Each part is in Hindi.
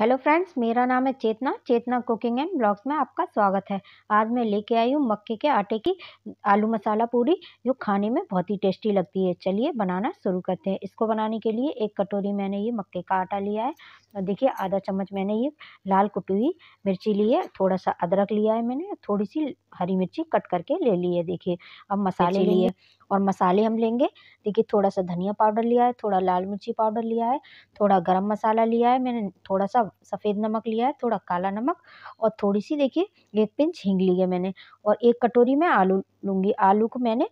हेलो फ्रेंड्स मेरा नाम है Chetna Chetna cooking and blogs में आपका स्वागत है आज मैं लेके आई हूँ मक्के के आटे की आलू मसाला पूरी जो खाने में बहुत ही टेस्टी लगती है चलिए बनाना शुरू करते हैं इसको बनाने के लिए एक कटोरी मैंने ये मक्के का आटा लिया है और देखिए आधा चम्मच मैंने ये लाल कुटी हुई मिर्ची ली है थोड़ा सा अदरक लिया है मैंने थोड़ी सी हरी मिर्ची कट करके ले ली है देखिए अब मसाले लिए और मसाले हम लेंगे देखिए थोड़ा सा धनिया पाउडर लिया है थोड़ा लाल मिर्ची पाउडर लिया है थोड़ा गरम मसाला लिया है मैंने थोड़ा सा सफ़ेद नमक लिया है थोड़ा काला नमक और थोड़ी सी देखिए एक पिंच हींग ली है मैंने और एक कटोरी में आलू लूँगी आलू को मैंने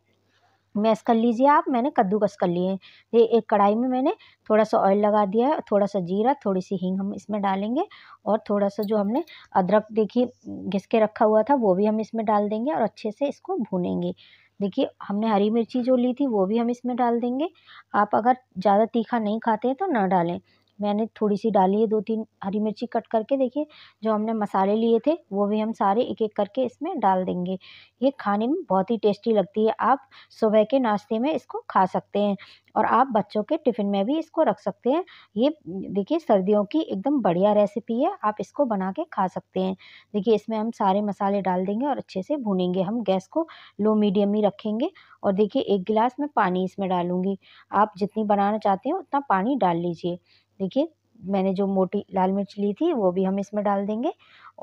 मैश कर लीजिए आप मैंने कद्दूकस कर लिए ये एक कढ़ाई में मैंने थोड़ा सा ऑयल लगा दिया है थोड़ा सा जीरा थोड़ी सी हींग हम इसमें डालेंगे और थोड़ा सा जो हमने अदरक देखिए घिस के रखा हुआ था वो भी हम इसमें डाल देंगे और अच्छे से इसको भूनेंगे देखिए हमने हरी मिर्ची जो ली थी वो भी हम इसमें डाल देंगे आप अगर ज़्यादा तीखा नहीं खाते हैं तो ना डालें मैंने थोड़ी सी डाली है दो तीन हरी मिर्ची कट करके देखिए जो हमने मसाले लिए थे वो भी हम सारे एक एक करके इसमें डाल देंगे ये खाने में बहुत ही टेस्टी लगती है आप सुबह के नाश्ते में इसको खा सकते हैं और आप बच्चों के टिफ़िन में भी इसको रख सकते हैं ये देखिए सर्दियों की एकदम बढ़िया रेसिपी है आप इसको बना के खा सकते हैं देखिए इसमें हम सारे मसाले डाल देंगे और अच्छे से भूनेंगे हम गैस को लो मीडियम ही रखेंगे और देखिए एक गिलास मैं पानी इसमें डालूँगी आप जितनी बनाना चाहते हैं उतना पानी डाल लीजिए देखिए मैंने जो मोटी लाल मिर्च ली थी वो भी हम इसमें डाल देंगे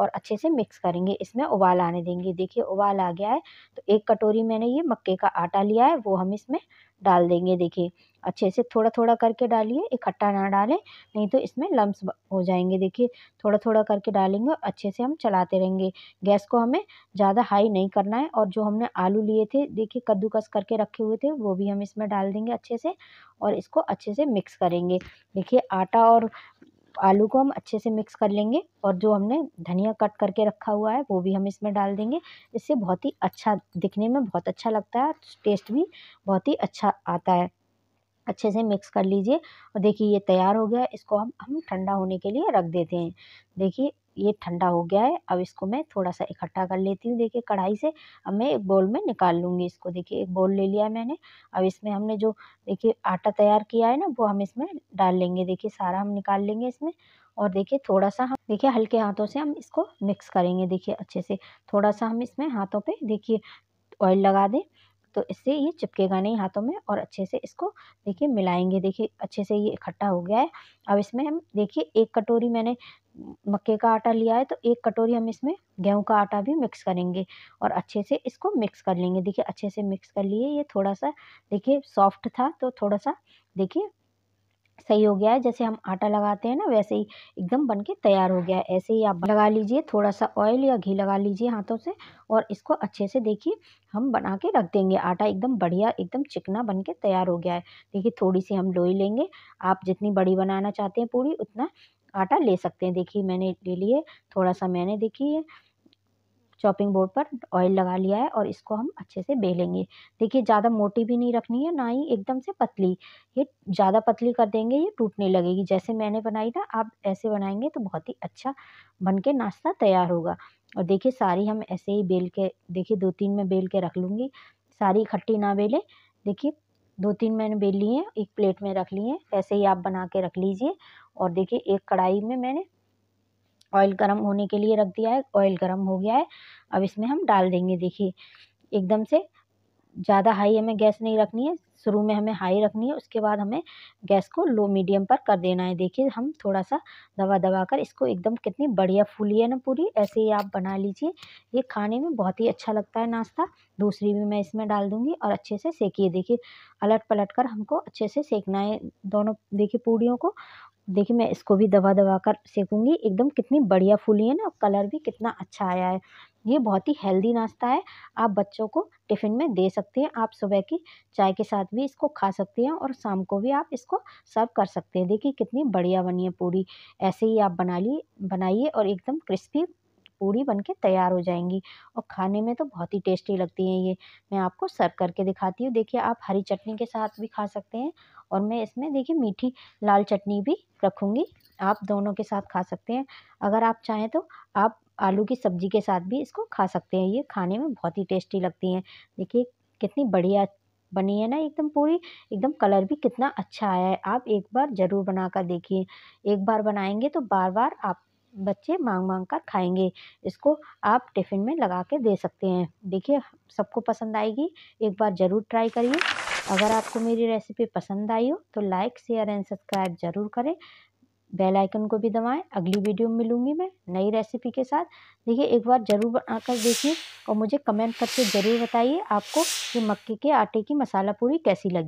और अच्छे से मिक्स करेंगे इसमें उबाल आने देंगे देखिए उबाल आ गया है तो एक कटोरी मैंने ये मक्के का आटा लिया है वो हम इसमें डाल देंगे देखिए अच्छे से थोड़ा थोड़ा करके डालिए इकट्ठा ना डालें नहीं तो इसमें लम्स हो जाएंगे देखिए थोड़ा थोड़ा करके डालेंगे और अच्छे से हम चलाते रहेंगे गैस को हमें ज़्यादा हाई नहीं करना है और जो हमने आलू लिए थे देखिए कद्दूकस करके रखे हुए थे वो भी हम इसमें डाल देंगे अच्छे से और इसको अच्छे से मिक्स करेंगे देखिए आटा और आलू को हम अच्छे से मिक्स कर लेंगे और जो हमने धनिया कट करके रखा हुआ है वो भी हम इसमें डाल देंगे इससे बहुत ही अच्छा दिखने में बहुत अच्छा लगता है टेस्ट भी बहुत ही अच्छा आता है अच्छे से मिक्स कर लीजिए और देखिए ये तैयार हो गया इसको हम हम ठंडा होने के लिए रख देते हैं देखिए ये ठंडा हो गया है अब इसको मैं थोड़ा सा इकट्ठा कर लेती हूँ देखिए कढ़ाई से अब मैं एक बोल में निकाल लूँगी इसको देखिए एक बोल ले लिया मैंने अब इसमें हमने जो देखिए आटा तैयार किया है ना वो हम इसमें डाल लेंगे देखिए सारा हम निकाल लेंगे इसमें और देखिए थोड़ा सा हम देखिए हल्के हाथों से हम इसको मिक्स करेंगे देखिए अच्छे से थोड़ा सा हम इसमें हाथों पर देखिए ऑयल लगा दें तो इससे ये चिपकेगा नहीं हाथों में और अच्छे से इसको देखिए मिलाएंगे देखिए अच्छे से ये इकट्ठा हो गया है अब इसमें हम देखिए एक कटोरी मैंने मक्के का आटा लिया है तो एक कटोरी हम इसमें गेहूं का आटा भी मिक्स करेंगे और अच्छे से इसको मिक्स कर लेंगे देखिए अच्छे से मिक्स कर लिए ये थोड़ा सा देखिए सॉफ्ट था तो थोड़ा सा देखिए सही हो गया है जैसे हम आटा लगाते हैं ना वैसे ही एकदम बन के तैयार हो गया है ऐसे ही आप लगा लीजिए थोड़ा सा ऑयल या घी लगा लीजिए हाथों से और इसको अच्छे से देखिए हम बना के रख देंगे आटा एकदम बढ़िया एकदम चिकना बन के तैयार हो गया है देखिए थोड़ी सी हम लोई लेंगे आप जितनी बड़ी बनाना चाहते हैं पूरी उतना आटा ले सकते हैं देखिए मैंने ले लिए थोड़ा सा मैंने देखिए चॉपिंग बोर्ड पर ऑयल लगा लिया है और इसको हम अच्छे से बेलेंगे देखिए ज़्यादा मोटी भी नहीं रखनी है ना ही एकदम से पतली ये ज़्यादा पतली कर देंगे ये टूटने लगेगी जैसे मैंने बनाई था आप ऐसे बनाएंगे तो बहुत ही अच्छा बन के नाश्ता तैयार होगा और देखिए सारी हम ऐसे ही बेल के देखिए दो तीन में बेल के रख लूँगी सारी इकट्ठी ना बेलें देखिए दो तीन मैंने बेल ली हैं एक प्लेट में रख ली हैं ऐसे ही आप बना के रख लीजिए और देखिए एक कढ़ाई में मैंने ऑयल गर्म होने के लिए रख दिया है ऑयल गर्म हो गया है अब इसमें हम डाल देंगे देखिए एकदम से ज़्यादा हाई हमें गैस नहीं रखनी है शुरू में हमें हाई रखनी है उसके बाद हमें गैस को लो मीडियम पर कर देना है देखिए हम थोड़ा सा दबा दबा कर इसको एकदम कितनी बढ़िया फूली है ना पूरी ऐसे ही आप बना लीजिए ये खाने में बहुत ही अच्छा लगता है नाश्ता दूसरी भी मैं इसमें डाल दूँगी और अच्छे से सेकिए देखिए अलट पलट कर हमको अच्छे से सेकना है दोनों देखिए पूड़ियों को देखिए मैं इसको भी दबा दबा कर सेकूँगी एकदम कितनी बढ़िया फूली है ना कलर भी कितना अच्छा आया है ये बहुत ही हेल्दी नाश्ता है आप बच्चों को टिफ़िन में दे सकते हैं आप सुबह की चाय के साथ भी इसको खा सकते हैं और शाम को भी आप इसको सर्व कर सकते हैं देखिए कितनी बढ़िया बनी है पूरी ऐसे ही आप बना लिए बनाइए और एकदम क्रिस्पी पूरी के तैयार हो जाएंगी और खाने में तो बहुत ही टेस्टी लगती हैं ये मैं आपको सर्व करके दिखाती हूँ देखिए आप हरी चटनी के साथ भी खा सकते हैं और मैं इसमें देखिए मीठी लाल चटनी भी रखूँगी आप दोनों के साथ खा सकते हैं अगर आप चाहें तो आप आलू की सब्ज़ी के साथ भी इसको खा सकते हैं ये खाने में बहुत ही टेस्टी लगती हैं देखिए कितनी बढ़िया बनी है ना एकदम पूरी एकदम कलर भी कितना अच्छा आया है आप एक बार ज़रूर बना कर देखिए एक बार बनाएंगे तो बार बार आप बच्चे मांग मांग कर खाएंगे इसको आप टिफ़िन में लगा के दे सकते हैं देखिए सबको पसंद आएगी एक बार ज़रूर ट्राई करिए अगर आपको मेरी रेसिपी पसंद आई हो तो लाइक शेयर एंड सब्सक्राइब ज़रूर करें बेल आइकन को भी दबाएं अगली वीडियो में मिलूंगी मैं नई रेसिपी के साथ देखिए एक बार ज़रूर बनाकर देखिए और मुझे कमेंट करके ज़रूर बताइए आपको कि मक्के के आटे की मसाला पूरी कैसी लगी